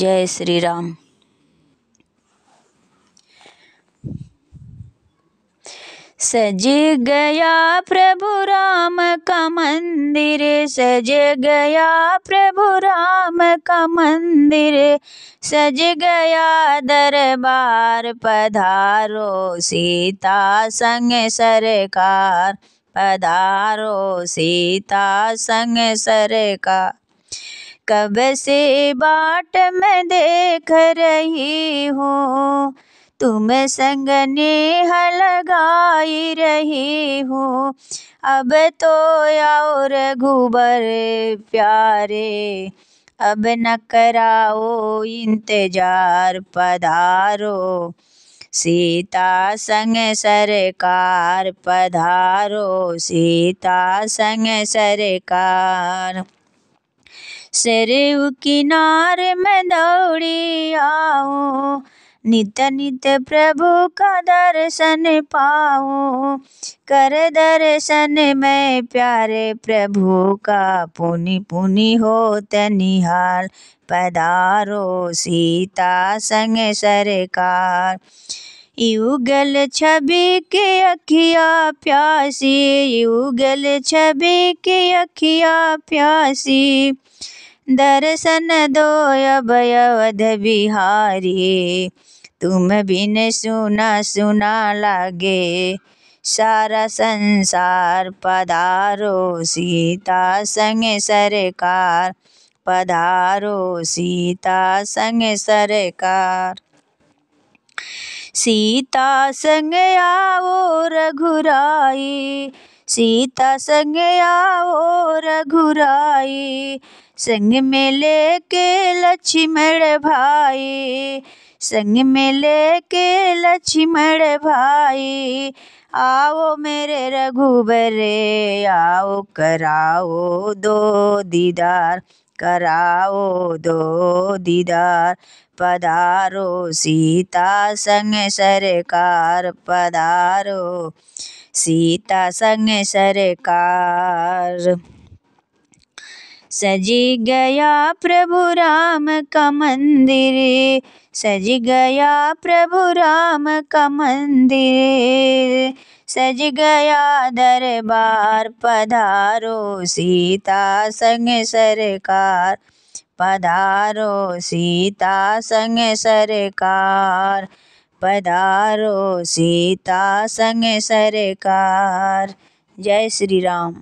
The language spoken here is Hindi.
जय श्री राम सज गया प्रभु राम का मंदिर सज गया प्रभु राम का मंदिर सज गया दरबार पधारो सीता संग सरकार पधारो सीता संग सरकार कब से बाट मैं देख रही हूँ तुम संग नेह लगाई रही हूँ अब तो और घूबर प्यारे अब न कराओ इंतजार पधारो सीता संग सरकार पधारो सीता संग सरकार सरयू किनार में दौड़ी आओ नित नित प्रभु का दर्शन पाओ कर दर्शन में प्यारे प्रभु का पुनि पुनि हो तनिहाल पदारो सीता संग सरकार युगल छवि के अखिया प्यासी युगल छवि के अखिया प्यासी दर्शन दो अभयवध बिहारी तुम बिन सुना सुना लागे सारा संसार पधारो सीता संग सरकार पधारो सीता संग सरकार सीता संग आओ रघुराई सीता संग आओ रघुराई संग में लेके लक्ष्मण भाई संग में लेके लक्ष्मण भाई आओ मेरे रघुबरे आओ कराओ दो दीदार कराओ दो दीदार पधारो सीता संग सरकार पधारो सीता संग सरकार सजी गया प्रभु राम का मंदिर सज गया प्रभु राम का मंदिर सज गया दरबार पधारो सीता संग सरकार पधारो सीता संग सरकार पधारो सीता संग सरकार जय श्री राम